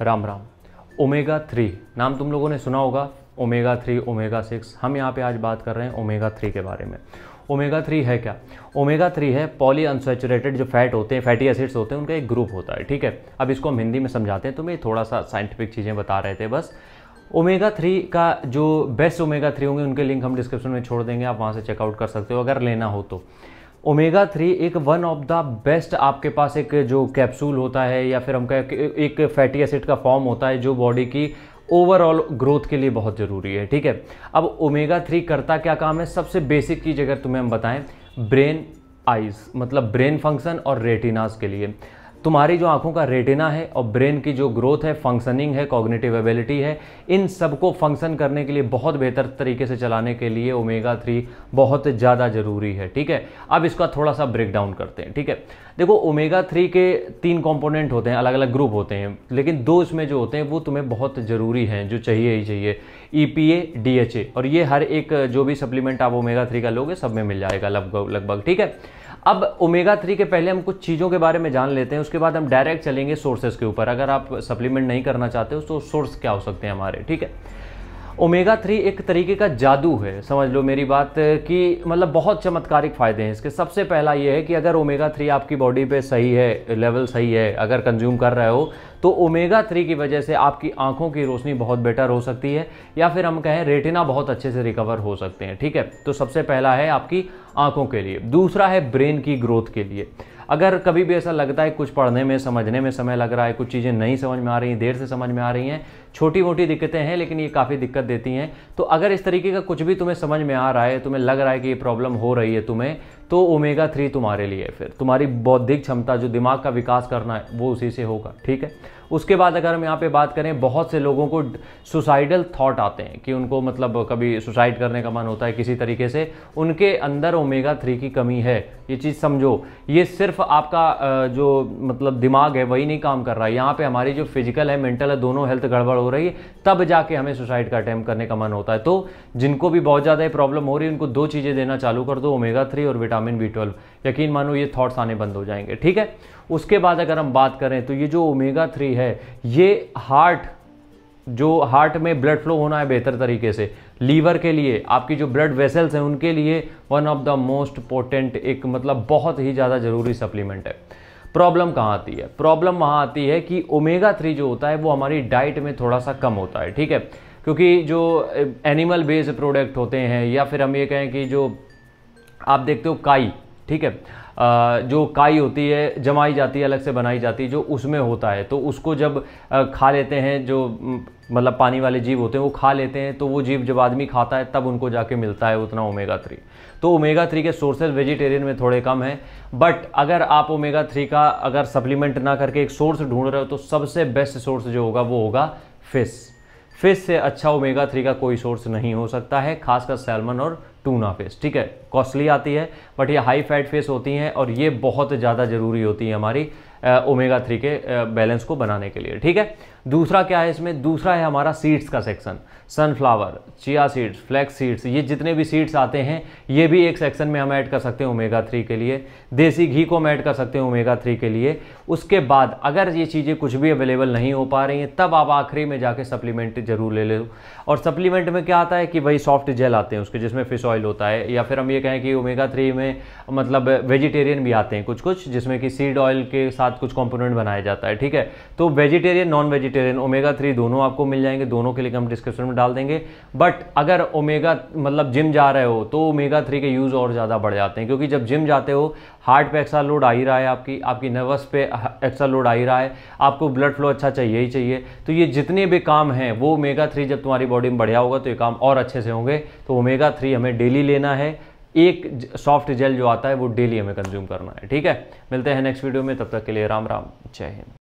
Ram Ram omega three नाम तुम लोगों ने सुना होगा ओमेगा थ्री ओमेगा सिक्स हम यहाँ पे आज बात कर रहे हैं ओमेगा थ्री के बारे में ओमेगा थ्री है क्या ओमेगा थ्री है पॉली अनसेचुरेटेड जो फैट होते हैं फैटी एसिड्स होते हैं उनका एक ग्रुप होता है ठीक है अब इसको हम हिंदी में समझाते हैं तो मैं थोड़ा सा साइंटिफिक चीज़ें बता रहे थे बस ओमेगा थ्री का जो बेस्ट ओमेगा थ्री होंगे उनके लिंक हम डिस्क्रिप्शन में छोड़ देंगे आप वहाँ से चेकआउट कर सकते हो अगर लेना हो तो ओमेगा थ्री एक वन ऑफ द बेस्ट आपके पास एक जो कैप्सूल होता है या फिर हम कहें एक फैटी एसिड का फॉर्म होता है जो बॉडी की ओवरऑल ग्रोथ के लिए बहुत ज़रूरी है ठीक है अब ओमेगा थ्री करता क्या काम है सबसे बेसिक चीज़ अगर तुम्हें हम बताएं ब्रेन आइज मतलब ब्रेन फंक्शन और रेटिनास के लिए तुम्हारी जो आंखों का रेटिना है और ब्रेन की जो ग्रोथ है फंक्शनिंग है कॉग्निटिव एबिलिटी है इन सबको फंक्शन करने के लिए बहुत बेहतर तरीके से चलाने के लिए ओमेगा थ्री बहुत ज़्यादा ज़रूरी है ठीक है अब इसका थोड़ा सा ब्रेक डाउन करते हैं ठीक है देखो ओमेगा थ्री के तीन कॉम्पोनेंट होते हैं अलग अलग ग्रुप होते हैं लेकिन दो इसमें जो होते हैं वो तुम्हें बहुत ज़रूरी हैं जो चाहिए ही चाहिए E P A D H A और ये हर एक जो भी सप्लीमेंट आप ओमेगा थ्री का लोगे सब में मिल जाएगा लगभग लगभग ठीक है अब ओमेगा थ्री के पहले हम कुछ चीज़ों के बारे में जान लेते हैं उसके बाद हम डायरेक्ट चलेंगे सोर्सेज के ऊपर अगर आप सप्लीमेंट नहीं करना चाहते हो तो सोर्स क्या हो सकते हैं हमारे ठीक है ओमेगा थ्री एक तरीके का जादू है समझ लो मेरी बात कि मतलब बहुत चमत्कारिक फ़ायदे हैं इसके सबसे पहला ये है कि अगर ओमेगा थ्री आपकी बॉडी पे सही है लेवल सही है अगर कंज्यूम कर रहे हो तो ओमेगा थ्री की वजह से आपकी आंखों की रोशनी बहुत बेटर हो सकती है या फिर हम कहें रेटिना बहुत अच्छे से रिकवर हो सकते हैं ठीक है तो सबसे पहला है आपकी आंखों के लिए दूसरा है ब्रेन की ग्रोथ के लिए अगर कभी भी ऐसा लगता है कुछ पढ़ने में समझने में समय लग रहा है कुछ चीज़ें नहीं समझ में आ रही हैं देर से समझ में आ रही हैं छोटी मोटी दिक्कतें हैं लेकिन ये काफ़ी दिक्कत देती हैं तो अगर इस तरीके का कुछ भी तुम्हें समझ में आ रहा है तुम्हें लग रहा है कि ये प्रॉब्लम हो रही है तुम्हें तो ओमेगा थ्री तुम्हारे लिए फिर तुम्हारी बौद्धिक क्षमता जो दिमाग का विकास करना है वो उसी से होगा ठीक है उसके बाद अगर हम यहाँ पे बात करें बहुत से लोगों को सुसाइडल थॉट आते हैं कि उनको मतलब कभी सुसाइड करने का मन होता है किसी तरीके से उनके अंदर ओमेगा थ्री की कमी है ये चीज़ समझो ये सिर्फ आपका जो मतलब दिमाग है वही नहीं काम कर रहा है यहाँ पे हमारी जो फिजिकल है मेंटल है दोनों हेल्थ गड़बड़ हो रही है तब जाके हमें सुसाइड का अटैम्प्ट करने का मन होता है तो जिनको भी बहुत ज़्यादा प्रॉब्लम हो रही है उनको दो चीज़ें देना चालू कर दो ओमेगा थ्री और विटामिन विटामिन बी ट्वेल्व यकीन मानो ये थॉट्स आने बंद हो जाएंगे ठीक है उसके बाद अगर हम बात करें तो ये जो ओमेगा थ्री है ये हार्ट जो हार्ट में ब्लड फ्लो होना है बेहतर तरीके से लीवर के लिए आपकी जो ब्लड वेसल्स हैं उनके लिए one of the most potent एक मतलब बहुत ही ज़्यादा ज़रूरी सप्लीमेंट है प्रॉब्लम कहाँ आती है प्रॉब्लम वहाँ आती है कि ओमेगा थ्री जो होता है वो हमारी डाइट में थोड़ा सा कम होता है ठीक है क्योंकि जो एनिमल बेस्ड प्रोडक्ट होते हैं या फिर हम ये कहें कि जो आप देखते हो काई ठीक है जो काई होती है जमाई जाती है अलग से बनाई जाती है जो उसमें होता है तो उसको जब खा लेते हैं जो मतलब पानी वाले जीव होते हैं वो खा लेते हैं तो वो जीव जब आदमी खाता है तब उनको जाके मिलता है उतना ओमेगा थ्री तो ओमेगा थ्री के सोर्सेज वेजिटेरियन में थोड़े कम हैं बट अगर आप ओमेगा थ्री का अगर सप्लीमेंट ना करके एक सोर्स ढूंढ रहे हो तो सबसे बेस्ट सोर्स जो होगा वो होगा फिश फिश से अच्छा ओमेगा थ्री का कोई सोर्स नहीं हो सकता है खासकर सैलमन और टूना फिश ठीक है कॉस्टली आती है बट ये हाई फैट फिश होती हैं और ये बहुत ज़्यादा ज़रूरी होती है हमारी ओमेगा थ्री के बैलेंस को बनाने के लिए ठीक है दूसरा क्या है इसमें दूसरा है हमारा सीड्स का section sunflower chia seeds flax seeds ये जितने भी सीड्स आते हैं ये भी एक सेक्शन में हम ऐड कर सकते हैं ओमेगा थ्री के लिए देसी घी को हम ऐड कर सकते हैं ओमेगा थ्री के लिए उसके बाद अगर ये चीज़ें कुछ भी अवेलेबल नहीं हो पा रही हैं तब आप आखिरी में जाके सप्लीमेंट जरूर ले लो और सप्लीमेंट में क्या आता है कि भाई सॉफ्ट जेल आते हैं उसके जिसमें फिश ऑयल होता है या फिर हम ये कहें कि ओमेगा थ्री में मतलब वेजिटेरियन भी आते हैं कुछ कुछ जिसमें कि सीड ऑयल के साथ साथ कुछ कॉम्पोनेंट बनाया जाता है ठीक है तो vegetarian non vegetarian omega three दोनों आपको मिल जाएंगे दोनों के लिंक हम डिस्क्रिप्शन में डाल देंगे बट अगर ओमेगा मतलब जिम जा रहे हो तो ओमेगा थ्री के यूज़ और ज़्यादा बढ़ जाते हैं क्योंकि जब जिम जाते हो हार्ट पे एक्स्ट्रा लोड आ ही रहा है आपकी आपकी नर्वस पे एक्स्ट्रा लोड आ ही रहा है आपको ब्लड फ्लो अच्छा चाहिए ही चाहिए तो ये जितने भी काम हैं वो ओमेगा थ्री जब तुम्हारी बॉडी में बढ़िया होगा तो ये काम और अच्छे से होंगे तो ओमेगा थ्री हमें डेली लेना है एक सॉफ्ट जेल जो आता है वो डेली हमें कंज्यूम करना है ठीक है मिलते हैं नेक्स्ट वीडियो में तब तक के लिए राम राम जय हिंद